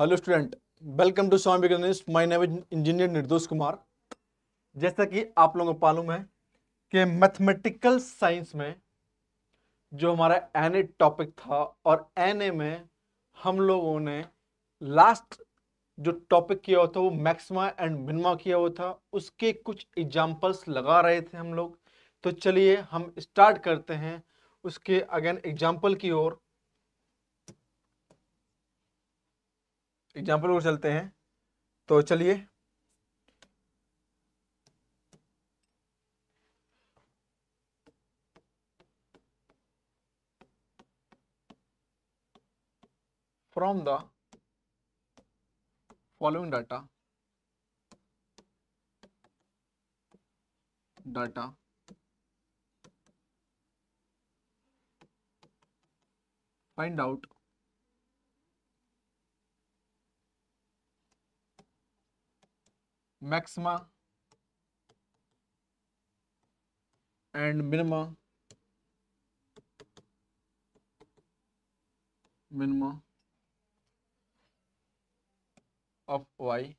Hello student welcome to Swami Vivekananda my name is engineer Nirdosh Kumar जैसा कि आप लोगों को मालूम है कि मैथमेटिकल साइंस में जो हमारा एन ए टॉपिक था और एन ए में हम लोगों ने लास्ट जो टॉपिक किया हुआ था वो मैक्सिमा एंड मिनिमा किया हुआ था उसके कुछ एग्जाम्पल्स लगा रहे थे हम लोग तो चलिए हम स्टार्ट करते हैं उसके अगेन एग्जाम्पल की ओर एग्जाम्पल और चलते हैं तो चलिए from the following data data find out maxima and minima minima of y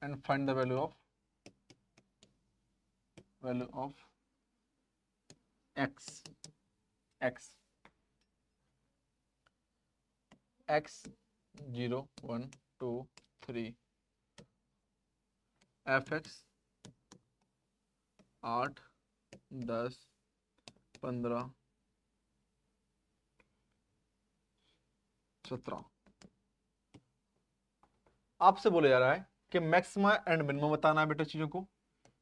and find the value of value of x x x 0 1 two three F X आठ दस पंद्रह सत्रह आपसे बोला जा रहा है कि मैक्सिमा एंड मिनिमम बताना है बेटा चीजों को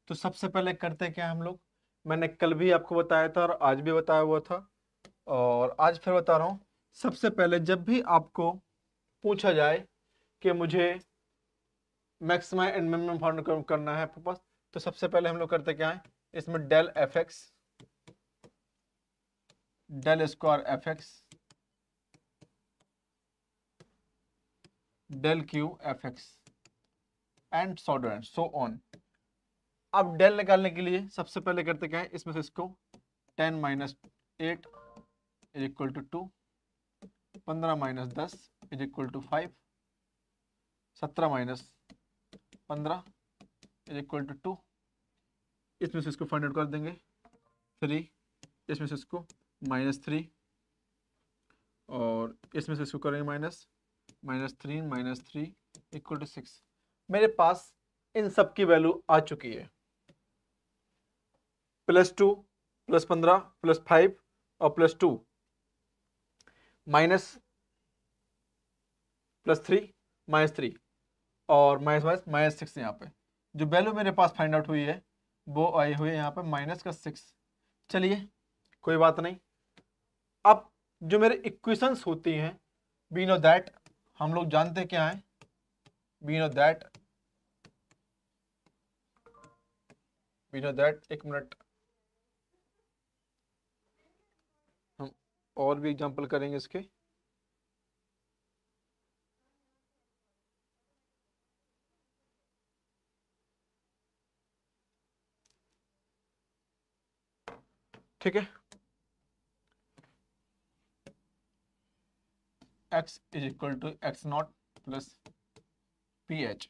तो सबसे पहले करते क्या हम लोग मैंने कल भी आपको बताया था और आज भी बताया हुआ था और आज फिर बता रहा हूं सबसे पहले जब भी आपको पूछा जाए कि मुझे मैक्सिमा एंड मिनिमम फाउंड करना है आपके पास तो सबसे पहले हम लोग करते क्या है इसमें del F x del square F x del Q F X and so there and so on अब डेल निकालने के लिए सबसे पहले करते क्या है इसमें से इसको ten minus eight is equal to two पंद्रह माइनस दस इज इक्वल टू फाइव सत्रह माइनस पंद्रह इज इक्वल टू टू इसमें से इसको फाइंड आउट कर देंगे थ्री इसमें से इसको माइनस थ्री और इसमें से इसको करेंगे minus minus three minus three equal to six मेरे पास इन सब की वैल्यू आ चुकी है प्लस टू प्लस पंद्रह प्लस फाइव और plus two minus plus three minus three और माइनस वाइस माइनस सिक्स यहाँ पे जो वैल्यू मेरे पास फाइंड आउट हुई है वो आई हुई है यहाँ पे माइनस का सिक्स चलिए कोई बात नहीं अब जो मेरे इक्वेशंस होती हैं बी नो दैट हम लोग जानते क्या है be know that be know that एक मिनट हम और भी एग्जांपल करेंगे इसके ठीक है X is equal to x not plus P H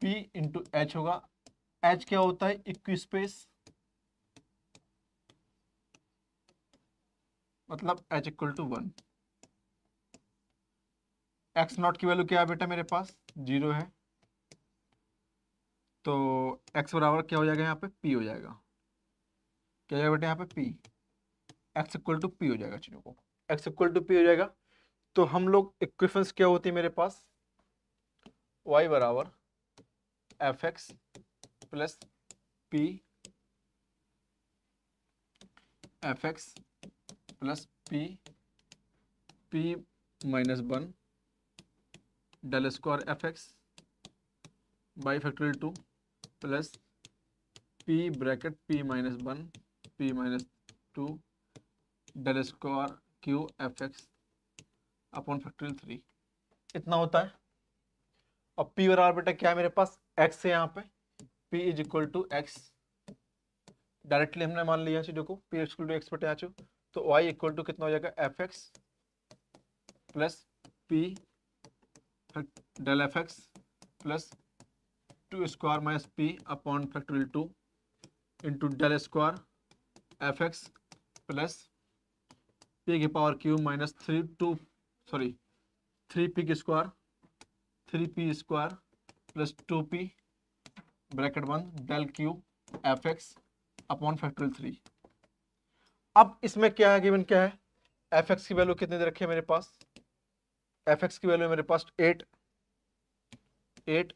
P into H होगा एच क्या होता है इक्वी स्पेस मतलब H equal to one X not की वैल्यू क्या है बेटा मेरे पास जीरो है तो एक्स बराबर क्या हो जाएगा यहाँ पे पी हो जाएगा क्या जाएगा बेटा यहाँ पे P X equal to P हो जाएगा चीज़ों को एक्स इक्वल टू पी हो जाएगा तो हम लोग इक्विफेंस क्या होती है मेरे पास वाई बराबर F X plus P F X plus P P minus one del square F X by factorial two plus P bracket P minus one P minus two del square cube F X upon factorial three इतना होता है और P बेटा क्या है मेरे पास x है यहाँ पे P is equal to X directly हमने मान लिया चीजों को पी इक्वल टू एक्स बटे आचू तो वाई इक्वल टू कितना हो जाएगा F X plus P del F X plus two square minus P upon factorial two into del square F X plus P की power cube minus three two sorry three P की square three P square plus two P bracket one del Q F X upon factorial three अब इसमें क्या है given क्या है F x की value कितनी दे रखी है मेरे पास एफ एक्स की वैल्यू मेरे पास eight eight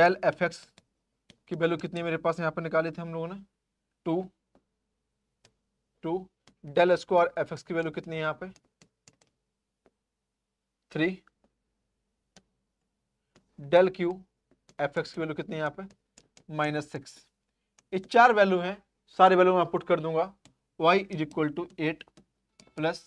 del F x की वैल्यू कितनी मेरे पास यहाँ पर निकाली थी हम लोगों ने two two del square F x की वैल्यू कितनी है यहां पे three del Q F x की वैल्यू कितनी है यहां पे माइनस सिक्स ये चार वैल्यू हैं सारे वैल्यू मैं पुट कर दूंगा Y is equal to eight plus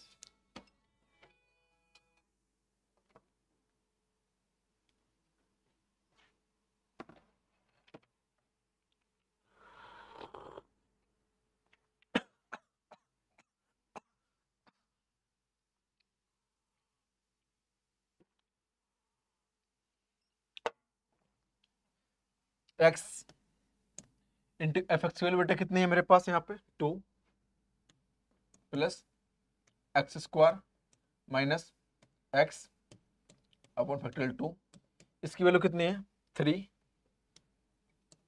X into F X value बेटा कितनी है मेरे पास यहाँ पे two plus X square minus X upon factorial two इसकी वैल्यू कितनी है three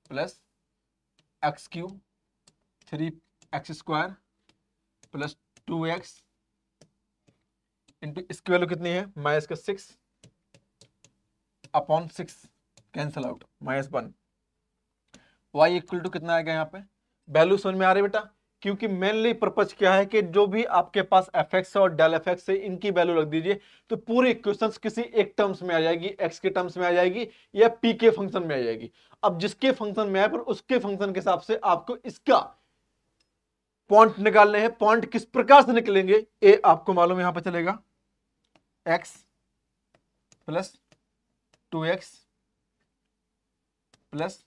plus X cube three x square plus two X into इसकी वैल्यू कितनी है माइनस का six upon six cancel out minus one Y equal to कितना आएगा यहाँ पे वैल्यू समझ में आ रही बेटा क्योंकि मेनली पर्पज क्या है कि जो भी आपके पास एफ एक्स और डेल एफ एक्स है इनकी वैल्यू रख दीजिए तो पूरी इक्वेशन किसी एक टर्म्स में आ जाएगी एक्स के टर्म्स में आ जाएगी या पी के फंक्शन में आ जाएगी अब जिसके फंक्शन में आए पर उसके फंक्शन के हिसाब से आपको इसका पॉइंट निकालने हैं पॉइंट किस प्रकार से निकलेंगे ए आपको मालूम यहां पर चलेगा X plus two X plus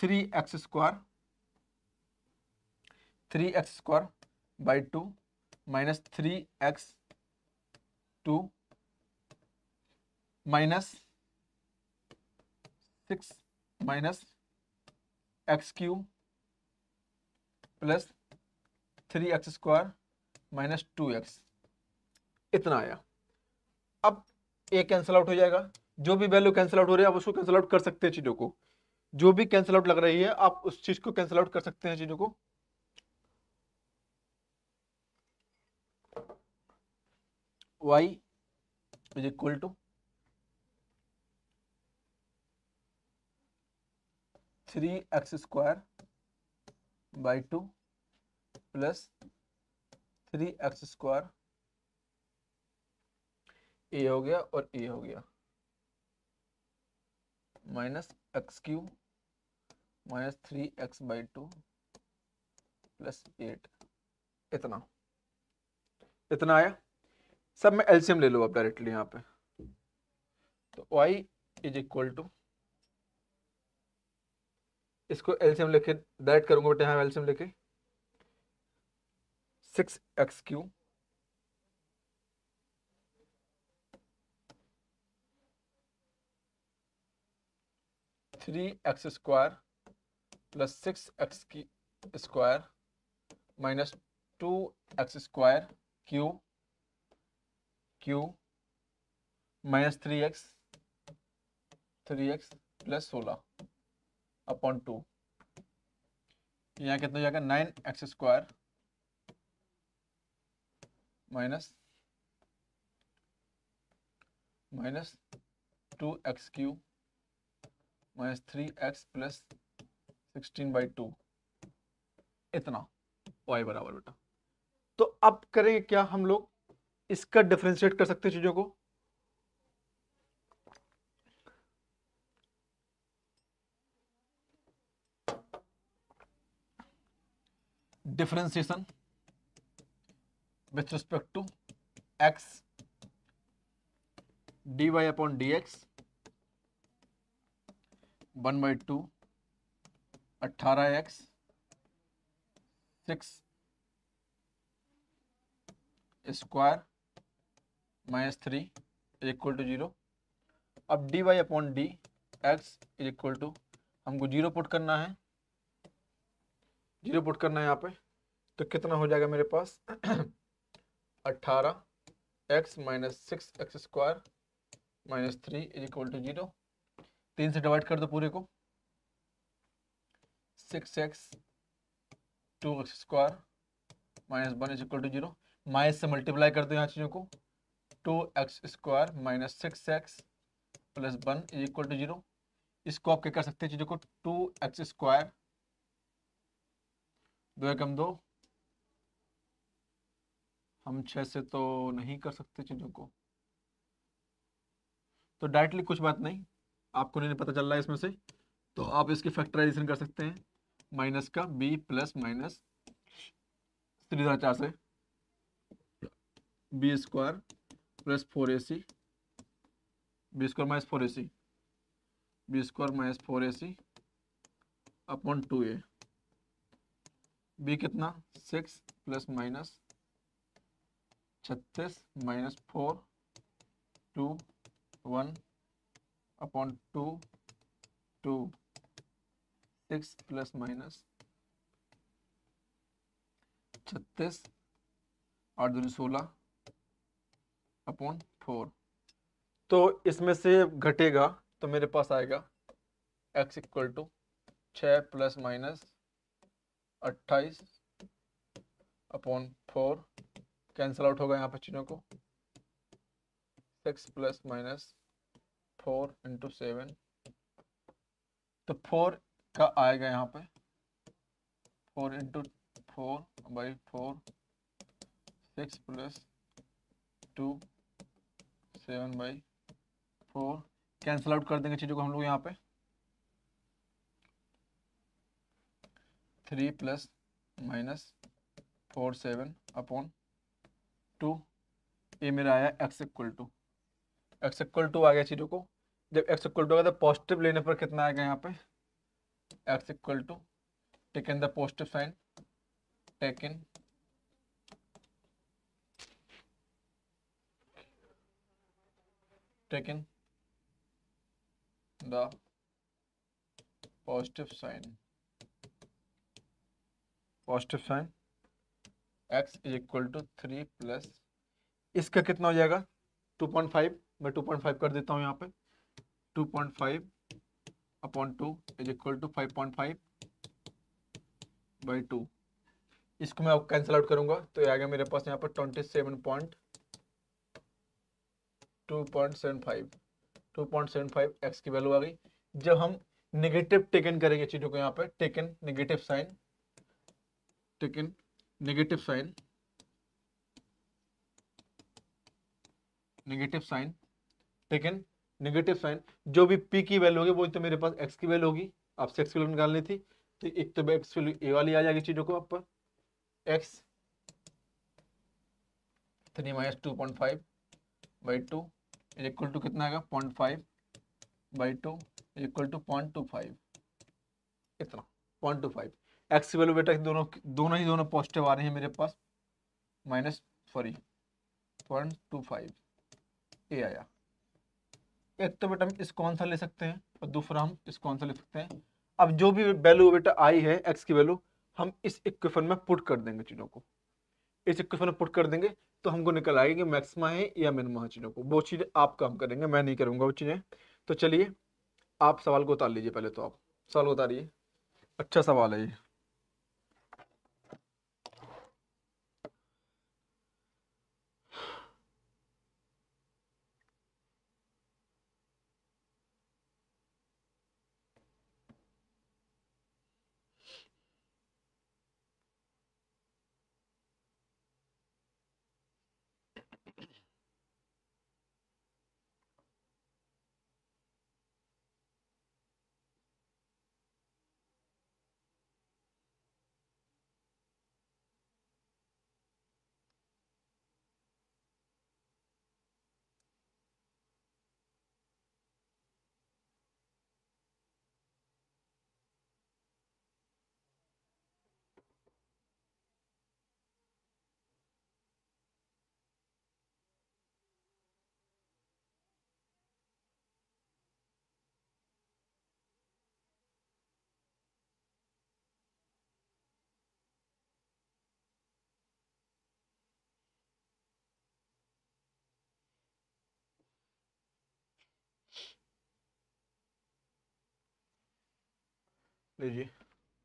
three x square three x square by two minus three X two minus six minus X cube plus three x square minus two X इतना आया अब ए कैंसिल आउट हो जाएगा जो भी value cancel out हो रही है आप उसको कैंसिल आउट कर सकते हैं चीज़ों को जो भी कैंसल आउट लग रही है आप उस चीज को कैंसल आउट कर सकते हैं चीजों को y is equal to three x square by two plus three x square ए हो गया और ए हो गया minus X cube minus three X by two plus eight इतना इतना आया सब मैं एलसीएम ले लो आप डायरेक्टली यहाँ पे तो वाई इज इक्वल टू इसको एलसीएम लेके डायरेक्ट करूंगा बेटा यहाँ एलसीएम लेके six x cube three x square plus six x की square minus two x square cube cube minus three x three x plus सोलह अपॉन टू यहाँ कितना हो जाएगा nine x square minus minus two x cube minus three x plus sixteen by two इतना y बराबर बेटा तो अब करेंगे क्या हम लोग इसका डिफ्रेंशिएट कर सकते हैं चीज़ों को differentiation with respect to x d y upon d x one by two अट्ठारह x six square minus three is equal to zero अब d y upon d x is equal to हमको zero put करना है zero put करना है यहाँ पे तो कितना हो जाएगा मेरे पास अट्ठारह x minus six x square minus three is equal to zero तीन से डिवाइड कर दो पूरे को six x two x square minus one is equal to zero minus से मल्टीप्लाई कर दो यहाँ चीज़ों को two x square minus six x plus one is equal to zero इसको आप क्या कर सकते हैं चीज़ों को टू एक्स स्क्वायर दो एकम दो हम छः से तो नहीं कर सकते चीज़ों को तो डायरेक्टली कुछ बात नहीं आपको नहीं पता चल रहा है इसमें से तो आप इसकी फैक्टराइजेशन कर सकते हैं माइनस का बी प्लस माइनस था चार से b square plus four a c b square minus four a c b square minus four a c upon two a b कितना सिक्स प्लस माइनस छत्तीस minus four two one upon two two six plus minus छत्तीस आठ दूनी सोलह upon four तो इसमें से घटेगा तो मेरे पास आएगा एक्स इक्वल टू छ प्लस माइनस अट्ठाईस अपॉन फोर कैंसिल आउट होगा यहाँ पर चीज़ों को six plus minus four into seven तो फोर का आएगा यहाँ पे four into four by four six plus two seven by four cancel out कर देंगे चीज़ों को हम लोग यहाँ पे three plus minus four seven upon two ये मेरा आया x equal to x equal to आ गया चीज़ों को जब एक्स इक्वल टू आ गया तो पॉजिटिव लेने पर कितना आएगा यहाँ पे x equal to taken the positive sign taken taken the positive sign positive sign x is equal to 3 plus इसका कितना हो जाएगा 2.5 मैं 2.5 कर देता हूं यहां पे 2.5 point five upon two is equal to five point five by two इसको मैं कैंसिल आउट करूंगा तो ये आ गया मेरे पास यहाँ पर twenty seven point two point seven five two point seven five x की वैल्यू आ गई जब हम नेगेटिव टेकन करेंगे चीज़ों को यहाँ पर taken negative sign taken negative sign negative sign taken negative sign जो भी पी की वैल्यू होगी वो तो मेरे पास एक्स की वैल्यू होगी आपसे एक्स की वैल्यू निकालनी थी तो एक तो एक्स वैल्यू ए वाली आ जाएगी चीज़ों को आप पर x three minus two point five by two is equal to कितना आएगा point five by two is equal to point two five इतना point two five x value बेटा दोनों दोनों ही दोनों पॉजिटिव आ रहे हैं मेरे पास minus sorry point two five ए आया एक तो बेटा हम इस कौन सा ले सकते हैं और दूसरा हम इस कौन सा ले सकते हैं अब जो भी वैल्यू बेटा आई है एक्स की वैल्यू हम इस इक्वेशन में पुट कर देंगे चीज़ों को इस इक्वेशन में पुट कर देंगे तो हमको निकल आएगी कि मैक्सिमा है या मिनिमा है चीज़ों को वो चीज़ें आप काम करेंगे मैं नहीं करूँगा वो चीज़ें तो चलिए आप सवाल को उतार लीजिए पहले तो आप सवाल को उतारिए अच्छा सवाल है ये लीजिए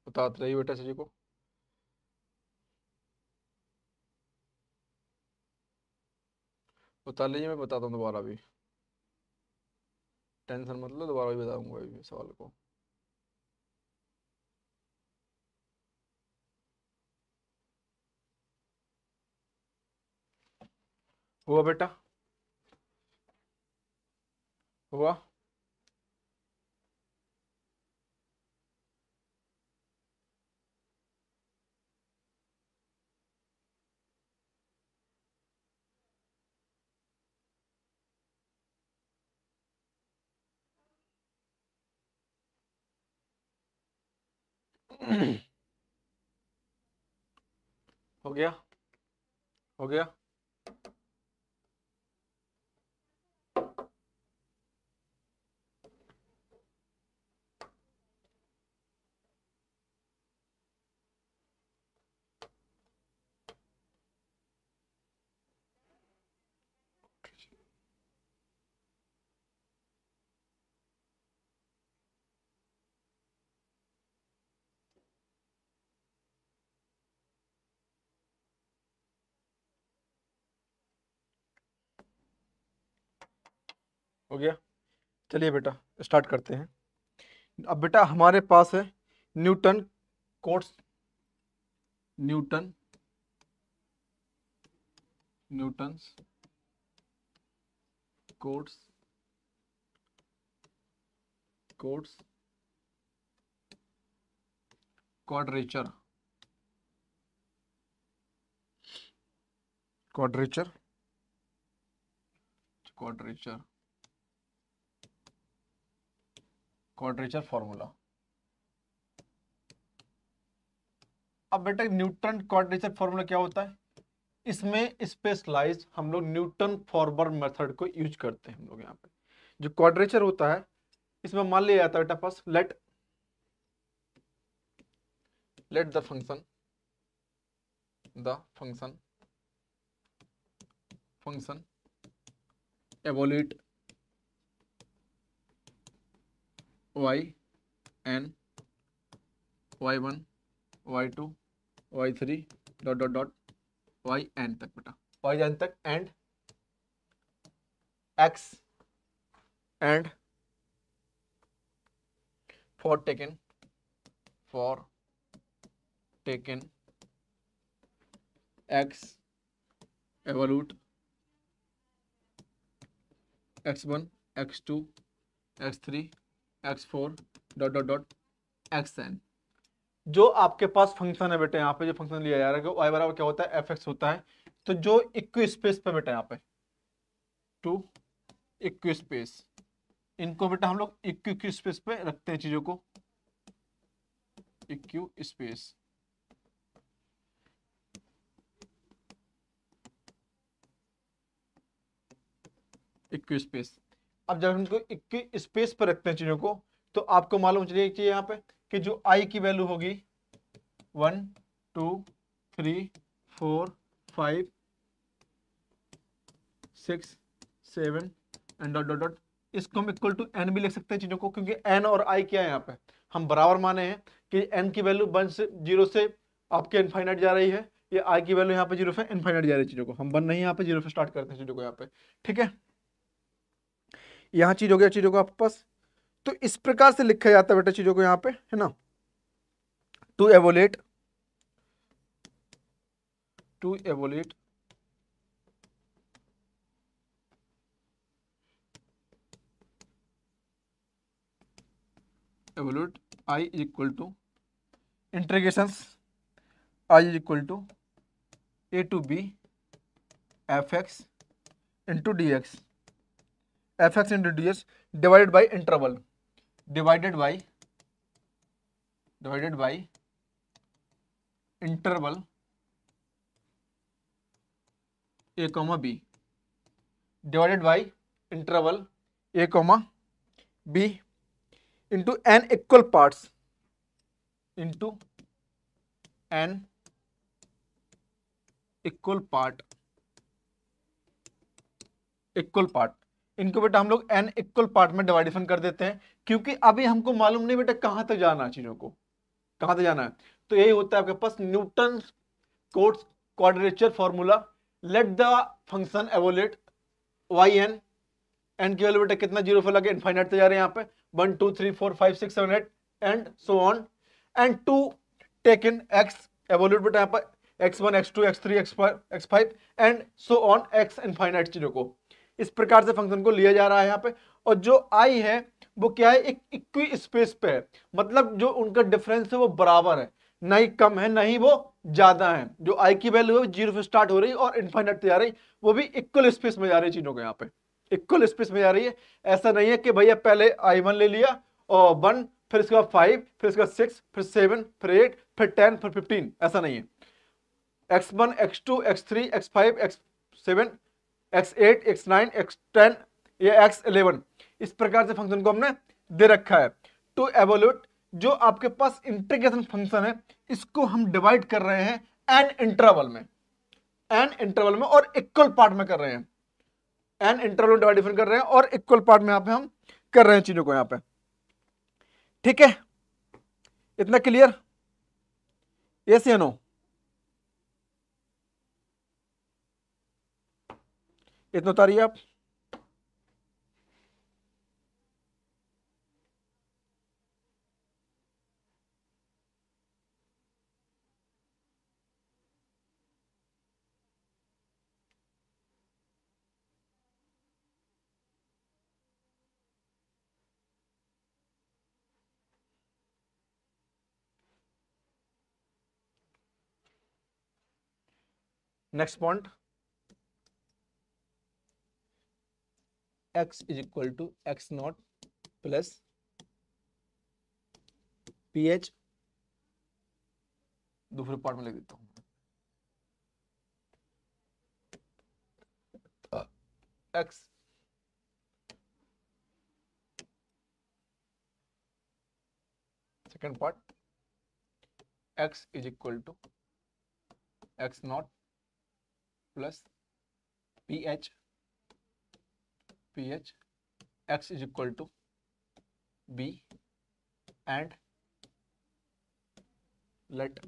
बताते तो रहिए बेटा जी को बता लीजिए मैं बताता हूँ दोबारा भी टेंशन मतलब दोबारा भी बताऊंगा अभी सवाल को हुआ बेटा हुआ हो गया हो गया हो गया चलिए बेटा स्टार्ट करते हैं अब बेटा हमारे पास है Newton Cotes Newton Newton Cotes Cotes quadrature quadrature quadrature quadrature formula अब बेटा न्यूटन क्वाड्रेचर फॉर्मूला क्या होता है इसमें स्पेशलाइज हम लोग न्यूटन फॉरवर्ड मेथड को यूज करते हैं हम लोग यहाँ पे जो क्वाड्रेचर होता है इसमें मान लिया जाता है बेटा पास let let the function the function function evaluate y n y one y two y three dot dot dot y n तक बेटा वाई एन तक and x and for taken for taken x evolute x1 x2 x3 x four dot dot dot x n जो आपके पास function है बेटे यहाँ पे जो फंक्शन लिया जा रहा है वाई बराबर क्या होता है एफ एक्स होता है तो जो इक्व स्पेस पे बेटा यहाँ पे टू इक्व स्पेस इनको बेटा हम लोग इक्व इक्व स्पेस पे रखते हैं चीजों को इक्व स्पेस इक्व स्पेस अब जब हम इसको स्पेस पर रखते हैं चीज़ों को तो आपको मालूम चलिए एक यहाँ पे कि जो आई की वैल्यू होगी one two three four five six seven and dot dot dot इसको हम इक्वल टू एन भी लिख सकते हैं चीज़ों को क्योंकि एन और आई क्या है यहाँ पे हम बराबर माने हैं कि एन की वैल्यू वन से जीरो से आपके इनफाइनाइट जा रही है ये आई की वैल्यू यहाँ पे जीरो से इनफाइनाइट जा रही है चीज़ों को हम वन नहीं यहाँ पे जीरो से स्टार्ट करते हैं चीज़ों को यहाँ पे ठीक है यहाँ चीज़ हो गया चीज़ों को आपके पास तो इस प्रकार से लिखा जाता है बेटा चीज़ों को यहाँ पे है ना to evaluate to evaluate evaluate i is equal to integration i is equal to a to b f x into d x f x into into d h divided by interval divided divided by interval a comma b divided by interval a comma b into n equal parts into n equal part equal part इनको बेटा हम लोग N equal part में डिवाइडेशन कर देते हैं क्योंकि अभी हमको मालूम नहीं बेटा कहां तक तो जाना चीज़ों को कहां तक तो जाना है तो यही होता है आपके पास Newton Cotes quadrature formula let the function evaluate y n n की वैल्यू बेटा कितना जीरो फैला लगे इनफाइनाइट तक जा रहे हैं यहाँ पे one two three four five six seven eight and so on and to take in x evaluate बेटा यहाँ पर x one x two x three x five and so on x infinite चीज़ों को इस प्रकार से फंक्शन को लिया जा रहा है यहाँ पे और जो आई है वो क्या है एक इक्वी स्पेस पे है मतलब जो उनका डिफरेंस है वो बराबर है ना ही कम है ना ही वो ज्यादा है जो आई की वैल्यू है जीरो से स्टार्ट हो रही है और इन्फाइनट से जा रही वो भी इक्वल स्पेस में जा रही है चीजों को यहाँ पे इक्वल स्पेस में जा रही है ऐसा नहीं है कि भैया पहले आई वन ले लिया और वन फिर इसका फाइव फिर इसका सिक्स फिर सेवन फिर एट फिर टेन फिर फिफ्टीन ऐसा नहीं है x one x two x three x five x seven x eight x nine x ten या एक्स एलेवन इस प्रकार से फंक्शन को हमने दे रखा है टू एवोल्यूट जो आपके पास इंटीग्रेशन फंक्शन है इसको हम डिवाइड कर रहे हैं एन इंटरवल में एन इंटरवल में और इक्वल पार्ट में कर रहे हैं एन इंटरवल में डिवाइड कर रहे हैं और इक्वल पार्ट में यहाँ पे हम कर रहे हैं चीजों को यहाँ पे ठीक है इतना क्लियर ये सी नो Et आप next point x is equal to x naught plus pH दूसरे पार्ट में लिख देता हूँ x second part x is equal to x naught plus pH p h x is equal to b and let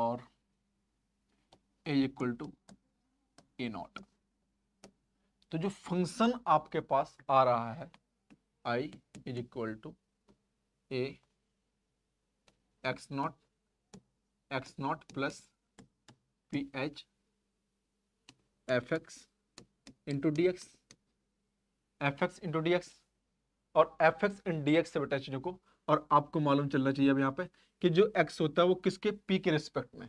और h equal to a naught तो जो फंक्शन आपके पास आ रहा है i is equal to a x naught x not plus P h f x into d x f x into d x और f x in d x से बेटा चीज़ों को और आपको मालूम चलना चाहिए अब यहाँ पे कि जो x होता है वो किसके p के रिस्पेक्ट में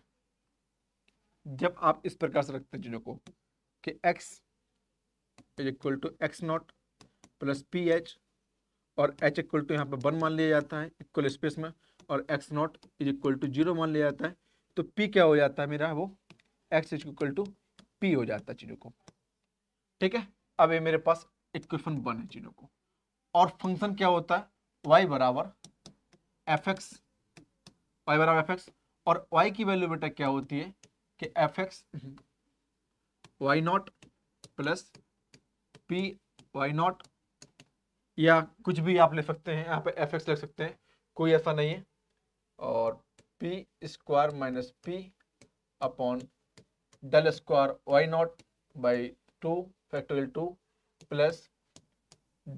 जब आप इस प्रकार से रखते हैं चीज़ों को कि x is equal to x not plus P h और एच इक्वल टू यहाँ पे वन मान लिया जाता है इक्वल स्पेस में और x naught is equal to zero मान लिया जाता है तो p क्या हो जाता है मेरा वो x is equal to P हो जाता है चीज़ों को ठीक है अब ये मेरे पास इक्वेशन वन है चीज़ों को और फंक्शन क्या होता है वाई बराबर एफ एक्स वाई बराबर एफ एक्स और वाई की वैल्यू बेटा क्या होती है कि f x y naught plus p y naught या कुछ भी आप ले सकते हैं यहाँ पे एफ एक्स लिख सकते हैं कोई ऐसा नहीं है और p square minus P upon del square y naught by two factorial two plus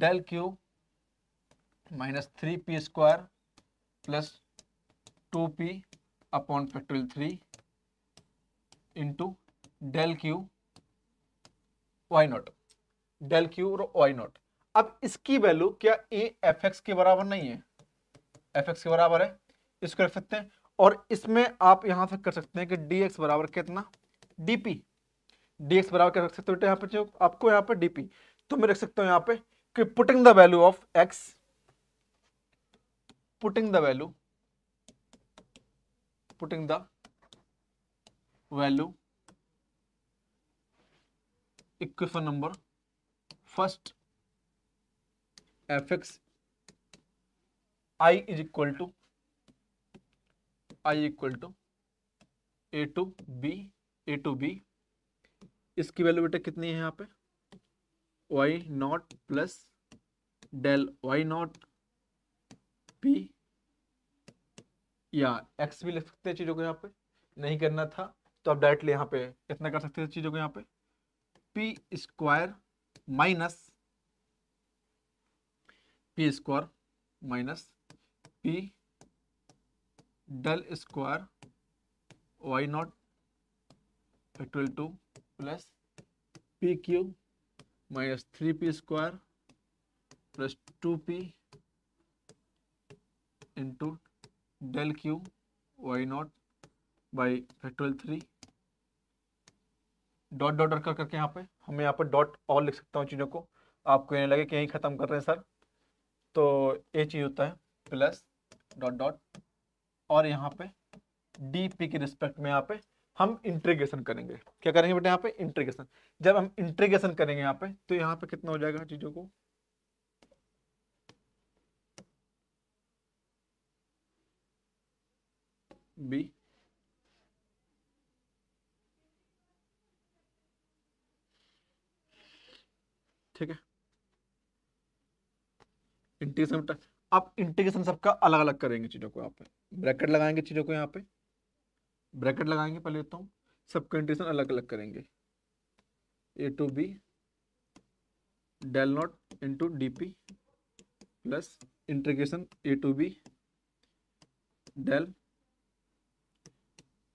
del cube minus three P square plus two p upon factorial three into del Q y naught del cube और y naught अब इसकी value क्या A F x के बराबर नहीं है F x के बराबर है इसको रख सकते हैं और इसमें आप यहां से कर सकते हैं कि डी एक्स बराबर कितना डी पी डी एक्स बराबर क्या रख सकते हो बेटे यहाँ पर जो आपको यहाँ पर डीपी तो मैं रख सकता हूँ यहाँ पे कि putting the value of x putting the value putting the value equation number first f x i is equal to i equal to a to b a to b इसकी वैल्यू बेटा कितनी है यहाँ पे y naught plus del y naught p या x भी लिख सकते हैं चीज़ों को यहाँ पे नहीं करना था तो आप डायरेक्टली यहाँ पे कितना कर सकते हैं चीज़ों को यहाँ पे p square minus p square minus p del square y naught equal to plus p cube minus three P square plus two p into del cube y naught by factorial three dot dot dot कर करके यहाँ पे हमें यहाँ पर dot और लिख सकता हूँ चीज़ों को आपको ये लगे कि यहीं ख़त्म कर रहे हैं सर तो ये चीज़ होता है प्लस डॉट डॉट और यहाँ पे डी पी के रिस्पेक्ट में यहाँ पे हम इंट्रीगेशन करेंगे क्या करेंगे बेटे यहाँ पे इंट्रीगेशन जब हम इंट्रीगेशन करेंगे यहाँ पे तो यहाँ पे कितना हो जाएगा चीजों को बी ठीक है इंटीग्रेशन अब इंटीग्रेशन सबका अलग अलग करेंगे चीजों को यहाँ पे ब्रैकेट लगाएंगे चीजों को यहाँ पे ब्रैकेट लगाएंगे पहले लेता तो हूँ सब कंडीशन अलग अलग करेंगे a to b del naught into d p plus integration a to b del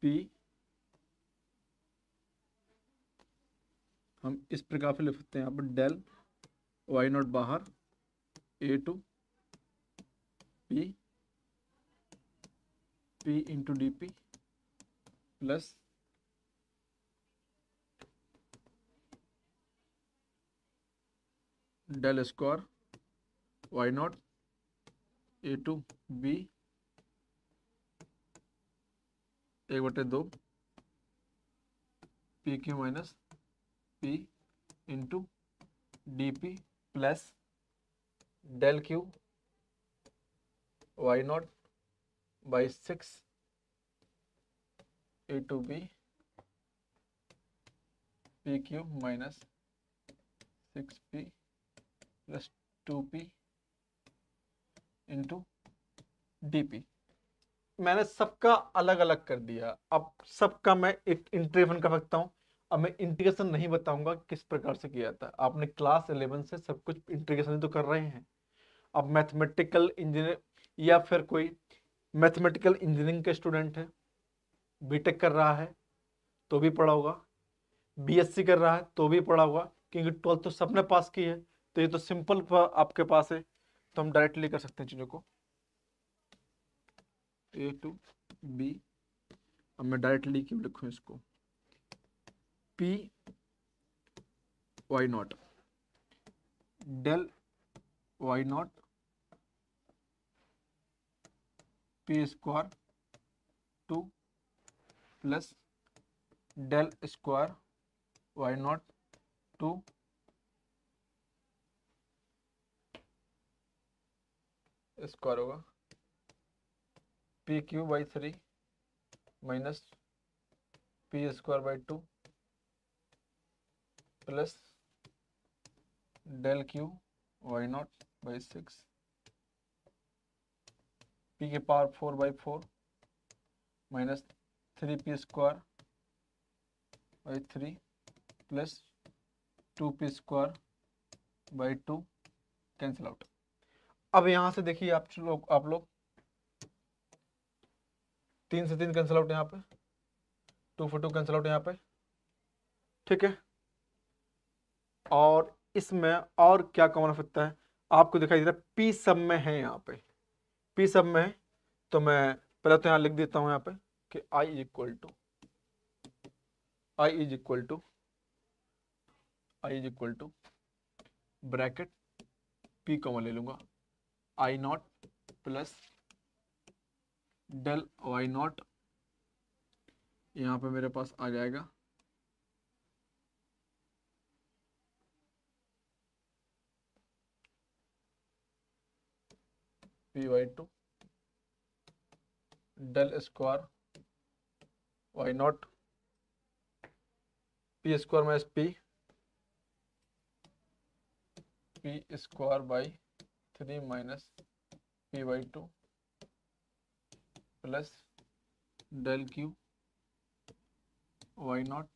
p हम इस प्रकार से लिख सकते हैं यहाँ पर डेल वाई नॉट बाहर a to p p into d p plus del square y naught a to b एक बटे दो p cube minus p into d p plus del Q y naught by six a to b p cube minus six p plus two p into d p मैंने सबका अलग अलग कर दिया अब सबका मैं एक इंटीग्रेशन कर सकता हूँ अब मैं इंटीग्रेशन नहीं बताऊंगा किस प्रकार से किया था आपने क्लास इलेवन से सब कुछ इंटीग्रेशन तो कर रहे हैं अब मैथमेटिकल इंजीनियर या फिर कोई मैथमेटिकल इंजीनियरिंग के स्टूडेंट है बीटेक कर रहा है तो भी पढ़ा होगा बीएससी कर रहा है तो भी पढ़ा होगा क्योंकि ट्वेल्थ तो सबने पास की है तो ये तो सिंपल आपके पास है तो हम डायरेक्टली कर सकते हैं चीज़ों को ए टू बी अब मैं डायरेक्टली क्यों लिखूँ इसको p y naught del y naught p square plus del square y naught two square होगा p cube by three minus p square by two plus del Q y naught by six p के power four by four minus three P square by three plus two p square by two cancel out अब यहां से देखिए आप लोग आप लोग तीन से तीन कैंसिल आउट यहां पे two four two cancel out यहाँ पे ठीक है और इसमें और क्या कॉमन सकता है आपको दिखाई दे रहा है पी सब में है यहाँ पे पी सब में है तो मैं पहले तो यहाँ लिख देता हूँ यहाँ पे कि i is equal to I is equal to I is equal to bracket p common ले लूंगा i naught plus del y naught यहां पे मेरे पास आ जाएगा p y two del square y naught p square minus p p square by three minus p by two plus del Q y naught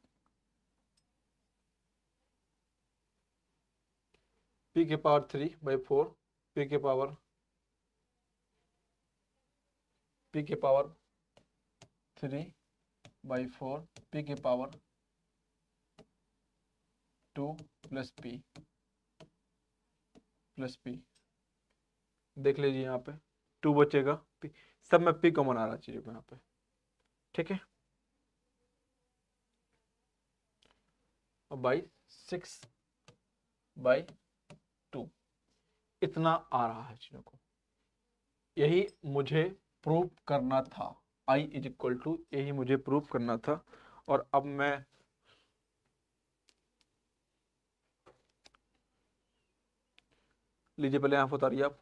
p के power three by four p के power p के power three by four p की power two plus p plus p देख लीजिए यहाँ पे to बचेगा P सब में पी कॉमन आ रहा चीज को यहाँ पे ठीक है बाई सिक्स बाई टू इतना आ रहा है चीज़ों को यही मुझे प्रूफ करना था आई इज इक्वल टू यही मुझे प्रूव करना था और अब मैं लीजिए पहले आप उतारिए आप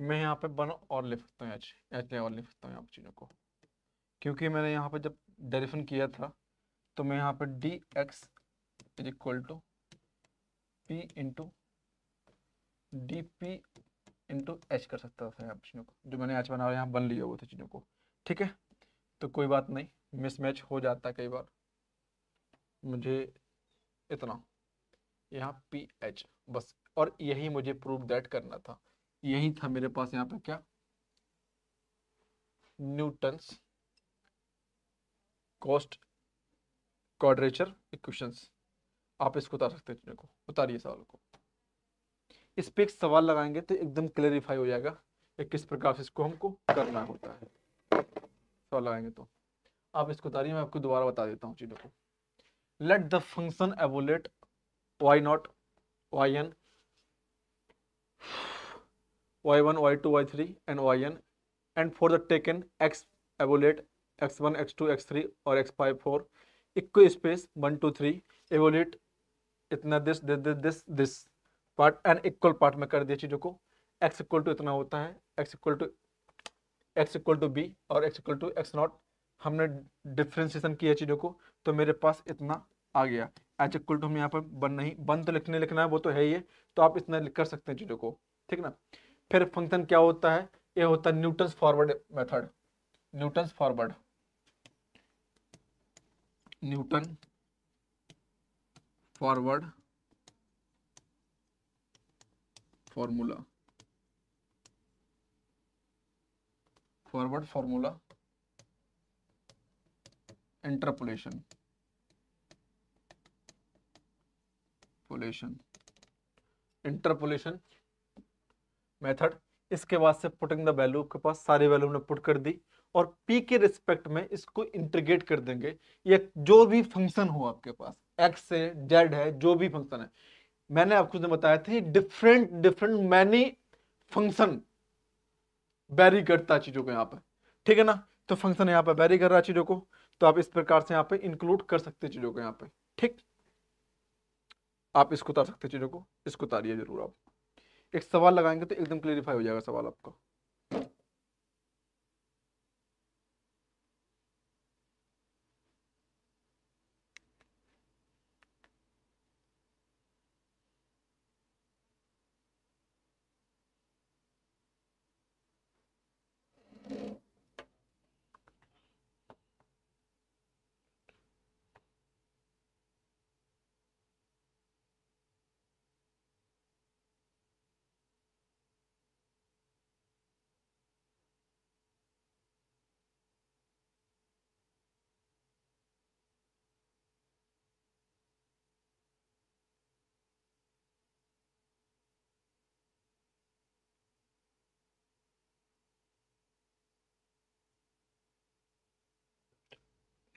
मैं यहाँ पे वन और ले सकता हूँ एच एच और लिख सकता हूँ यहाँ पर चीज़ों को क्योंकि मैंने यहाँ पर जब डेरिफन किया था तो मैं यहाँ पर d x is equal to p into d p into h कर सकता था यहाँ चीज़ों को जो मैंने एच बना यहाँ बन लिया वो थे चीज़ों को ठीक है तो कोई बात नहीं मिसमैच हो जाता कई बार मुझे इतना यहाँ पी एच बस और यही मुझे प्रूव दैट करना था यही था मेरे पास यहाँ पे क्या न्यूटन कॉस्ट क्वाड्रेचर इक्वेशंस आप इसको उतार सकते हैं को उतारिए सवाल को इस पर एक सवाल लगाएंगे तो एकदम क्लेरिफाई हो जाएगा कि किस प्रकार से इसको हमको करना होता है सवाल लगाएंगे तो आप इसको उतारिए मैं आपको दोबारा बता देता हूँ चीज़ों को let the function evaluate y naught y n y1 y2 y3 and yn and for the taken x evaluate x1 x2 x3 or x5 4 equal space 1 2 3 evaluate इतना this, this, this part and equal part में कर दिए चीज़ों को x equal to इतना होता है x equal to x equal to b और x equal to x naught हमने डिफ्रेंसिएशन किया चीज़ों को तो मेरे पास इतना आ गया एच इक्वल टू हम यहाँ पर बन नहीं वन तो लिखने लिखना है वो तो है ही है तो आप इतना लिख कर सकते हैं चीज़ों को ठीक ना फिर फंक्शन क्या होता है ये होता है Newton forward method Newton forward Newton forward formula forward formula interpolation polation interpolation method इसके बाद से पुटिंग द वैल्यू के पास सारी वैल्यू हमने पुट कर दी और पी के रिस्पेक्ट में इसको इंटीग्रेट कर देंगे ये जो भी फंक्शन हो आपके पास एक्स है जेड है जो भी फंक्शन है मैंने आपको जो बताया था different different many function vary करता चीज़ों को यहाँ पर ठीक है ना तो फंक्शन यहाँ पर बैरी कर रहा चीज़ों को तो आप इस प्रकार से यहाँ पे इंक्लूड कर सकते चीज़ों को यहाँ पे ठीक आप इसको उतार सकते चीज़ों को इसको उतारिए जरूर आप एक सवाल लगाएंगे तो एकदम क्लियरिफाई हो जाएगा सवाल आपका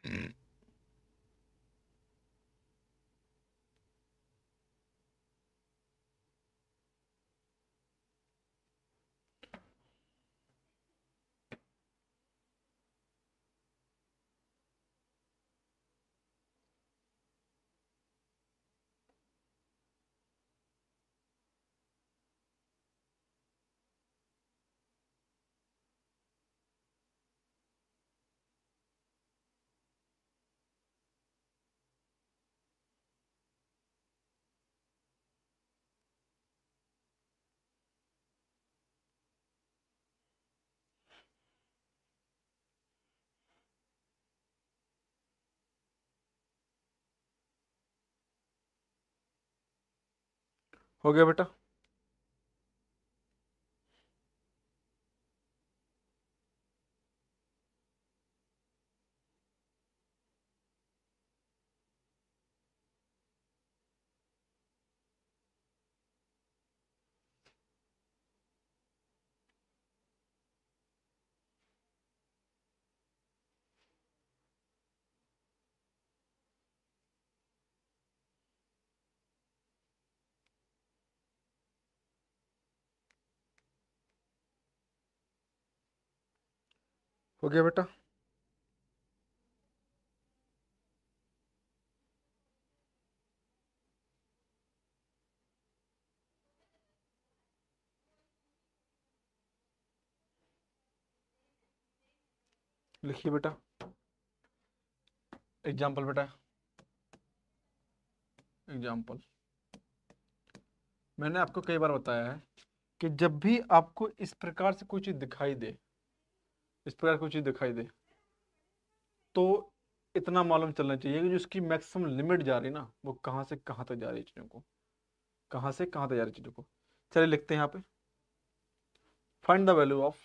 Mm. हो गया बेटा हो गया बेटा लिखिए बेटा एग्जाम्पल बेटा एग्जाम्पल मैंने आपको कई बार बताया है कि जब भी आपको इस प्रकार से कोई चीज़ दिखाई दे इस प्रकार कोई चीज़ दिखाई दे तो इतना मालूम चलना चाहिए कि जो इसकी मैक्सिमम लिमिट जा रही है ना वो कहाँ से कहाँ तक जा रही चीज़ों को कहाँ से कहाँ तक जा रही चीज़ों को चलिए लिखते हैं यहाँ पे find the value of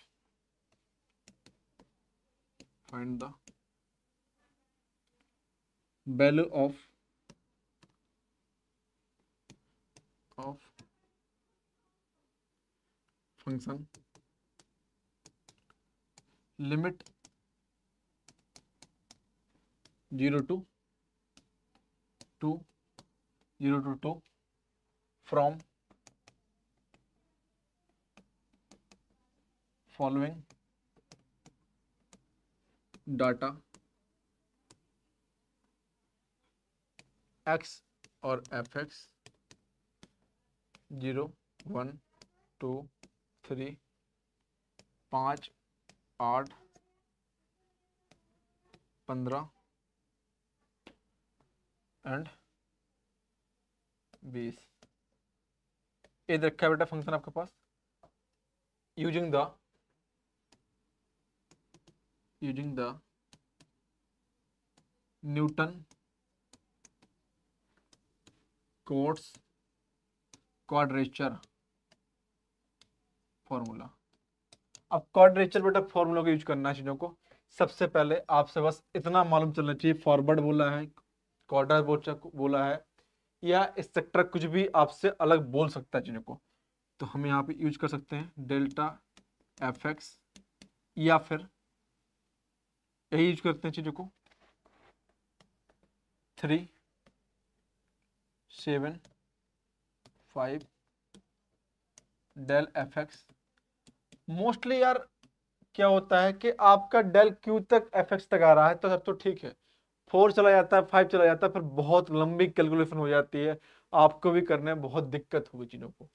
find the value of of function limit zero to two zero to two from following data x और f x zero one two three पांच आठ पंद्रह एंड बीस ये रखा है बेटा फंक्शन आपके पास using the using the Newton Cotes quadrature formula अब क्वाड्रेचर बेटा फॉर्मूला को यूज करना है चीज़ों को सबसे पहले आपसे बस इतना मालूम चलना चाहिए फॉरवर्ड बोला है क्वाड्रा बोला है या एक्सेट्रा कुछ भी आपसे अलग बोल सकता है चीज़ों को तो हम यहाँ पे यूज कर सकते हैं डेल्टा एफ एक्स या फिर यही यूज करते हैं चीज़ों को three seven five del F x mostly यार क्या होता है कि आपका डेल क्यू तक एफ एक्स तक आ रहा है तो सब तो ठीक है फोर चला जाता है फाइव चला जाता है फिर बहुत लंबी कैलकुलेशन हो जाती है आपको भी करने में बहुत दिक्कत होगी चीज़ों को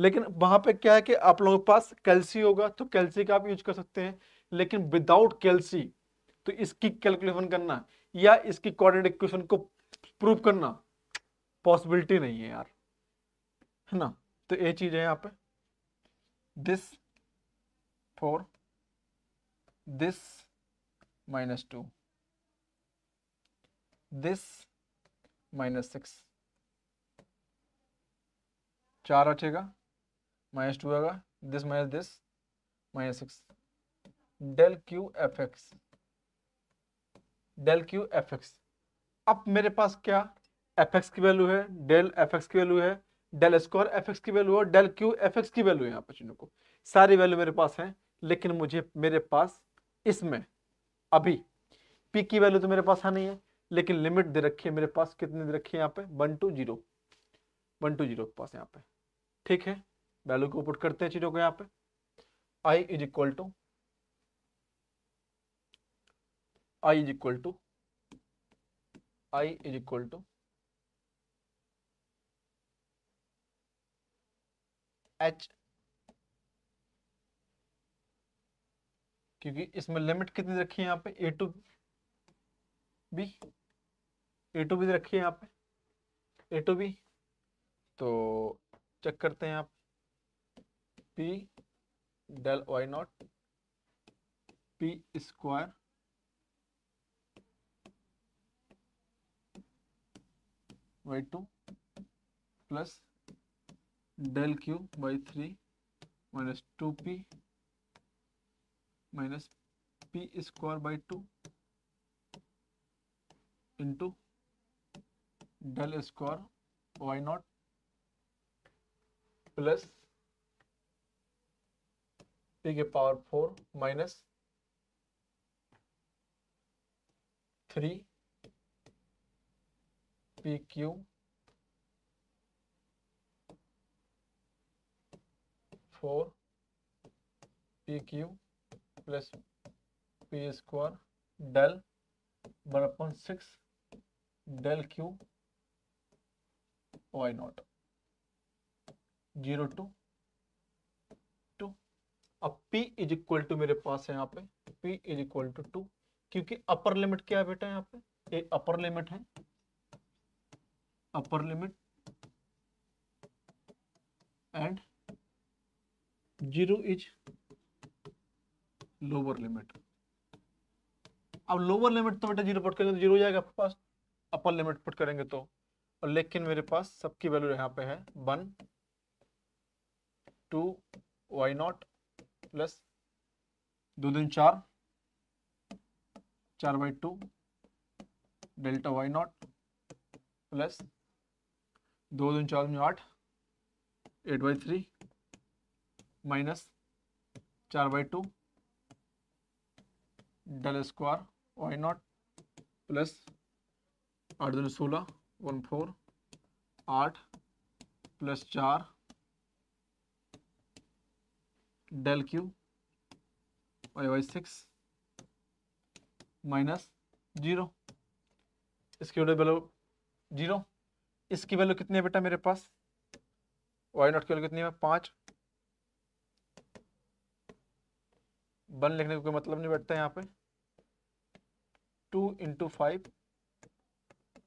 लेकिन वहाँ पे क्या है कि आप लोगों के पास कैल्सी होगा तो कैल्सी का आप यूज कर सकते हैं लेकिन विदाउट कैल्सी तो इसकी कैलकुलेशन करना या इसकी कोऑर्डिनेट इक्वेशन को प्रूव करना पॉसिबिलिटी नहीं है यार है ना तो ये चीज़ है यहाँ पे this 4 this minus 2 this minus six चार बचेगा माइनस टू आएगा this minus this minus six del Q F x del Q F x अब मेरे पास क्या एफ एक्स की वैल्यू है डेल एफ एक्स की वैल्यू है डेल स्क्वायर एफ एक्स की वैल्यू है डेल क्यू एफ एक्स की वैल्यू है यहाँ पर चीनों को सारी वैल्यू मेरे पास है लेकिन मुझे मेरे पास इसमें अभी पी की वैल्यू तो मेरे पास है नहीं है लेकिन लिमिट दे रखी है मेरे पास कितने दे रखी है यहाँ पे one two zero one two zero के पास यहाँ पे ठीक है वैल्यू को पुट करते हैं चीजों को यहाँ पे I is equal to I is equal to I is equal to h क्योंकि इसमें लिमिट कितनी रखी है यहाँ पे a to b a to b रखी है यहाँ पे ए टू बी तो चेक करते हैं आप p del y naught p square y two plus del q by three minus two p minus p square by two into del square y naught plus P के power four minus three p q four p q plus p square del one upon six del Q y naught zero to two अब p is equal to मेरे पास है यहाँ पे P is equal to two क्योंकि upper limit क्या है बेटा यहाँ पे ये अपर लिमिट है upper limit and zero is lower limit अब लोअर लिमिट तो बेटा जीरो पुट करेंगे तो जीरो जाएगा आपके पास अपर लिमिट पुट करेंगे तो और लेकिन मेरे पास सबकी वैल्यू यहाँ पे है one two y naught plus दो दिन चार चार by two delta y naught plus दो दिन चार दिन आठ एट बाई थ्री माइनस चार by two del square y naught plus आठ दून सोलह वन फोर आठ प्लस चार del Q y y six minus zero इसकी वैल्यू जीरो इसकी वैल्यू कितनी है बेटा मेरे पास वाई नॉट की वैल्यू कितनी है पाँच वन लिखने का कोई मतलब नहीं बैठता यहाँ पे टू इंटू फाइव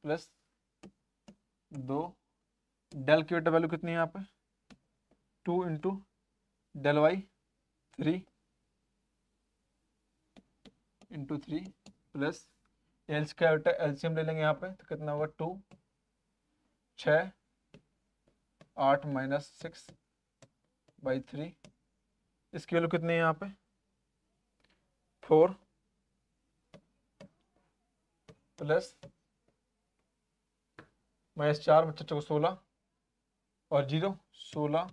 प्लस दो डेल की वैल्यू कितनी है यहाँ पे two into del y three into three plus l का वेटर एलसीएम ले लेंगे यहाँ पे तो कितना होगा टू छ आठ माइनस सिक्स बाई थ्री इसकी वैल्यू कितनी है यहाँ पे फोर प्लस माइनस चार बच्चा चौको सोलह और जीरो सोलह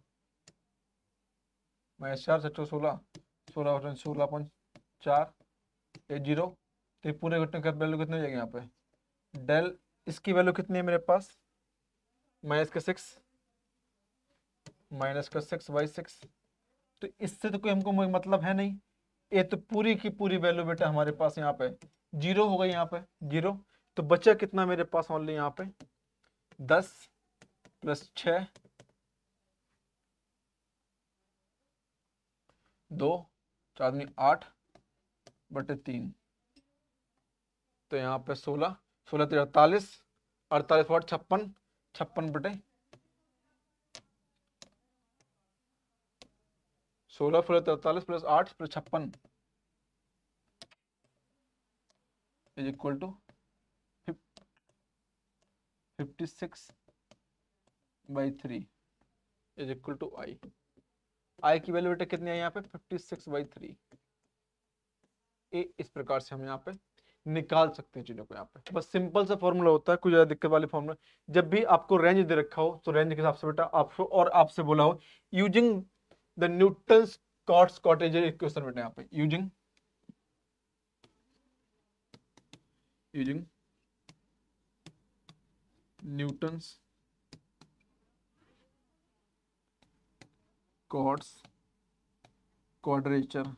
माइनस चार सच्चो सोलह सोलह बटन सोलह पॉइंट चार एक जीरो तो पूरे घटने का वैल्यू कितनी हो जाएगी यहाँ पे डेल इसकी वैल्यू कितनी है मेरे पास माइनस का सिक्स माइनस का सिक्स बाई सिक्स तो इससे तो कोई हमको मतलब है नहीं ये तो पूरी की पूरी वैल्यू बेटा हमारे पास यहाँ पे जीरो हो गई यहाँ पे जीरो तो बचा कितना मेरे पास ऑनली यहाँ पे दस प्लस छ दो चार आठ बटे तीन तो यहाँ पे सोलह सोलह तेरह अड़तालीस अड़तालीस वाट छप्पन छप्पन बटे सोलह प्लस तरतालीस प्लस आठ प्लस छप्पन is equal to fifty six by three is equal to I I की वैल्यू बेटा कितनी है यहाँ पे फिफ्टी सिक्स बाई थ्री ए इस प्रकार से हम यहाँ पे निकाल सकते हैं चीजों को यहाँ पे बस सिंपल सा फॉर्मूला होता है कोई ज्यादा दिक्कत वाली फॉर्मूला जब भी आपको रेंज दे रखा हो तो रेंज के हिसाब से बेटा आपको और आपसे बोला हो using the Newton Cotes quadrature equation बेटा यहां पे using using Newton Cotes quadrature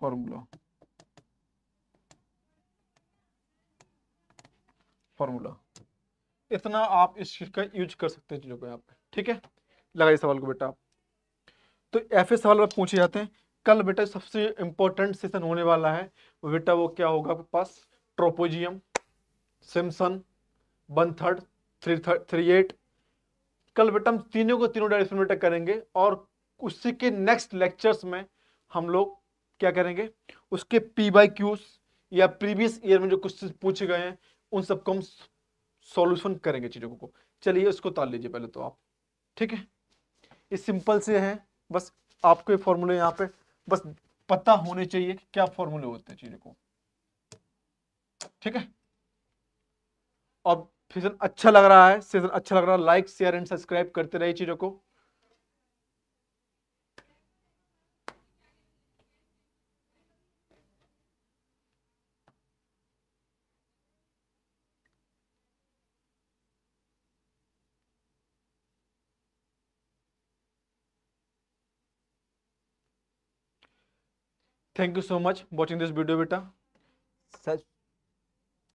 formula formula इतना आप इस चीज का यूज कर सकते हैं चीज़ों को यहाँ पे ठीक है लगाइए सवाल को बेटा आप तो एफ सवाल आप पूछे जाते हैं कल बेटा सबसे इंपॉर्टेंट सेशन होने वाला है बेटा वो क्या होगा आपके पास trapezium Simpson one third three third three eight कल बेटा हम तीनों को तीनों डायरेक्शन बेटा करेंगे और उसी के नेक्स्ट लेक्चर्स में हम लोग क्या करेंगे उसके पी बाई क्यूज या प्रीवियस ईयर में जो क्वेश्चन पूछे गए हैं उन सबको हम सॉल्यूशन करेंगे चीज़ों को चलिए उसको ताल लीजिए पहले तो आप ठीक है ये सिंपल से है बस आपको ये फॉर्मूले यहाँ पे बस पता होने चाहिए कि क्या फॉर्मूले होते हैं चीज़ों को ठीक है अब सेशन अच्छा लग रहा है सीजन अच्छा लग रहा है लाइक शेयर एंड सब्सक्राइब करते रहिए चीज़ों को thank you so much watching this video बेटा सच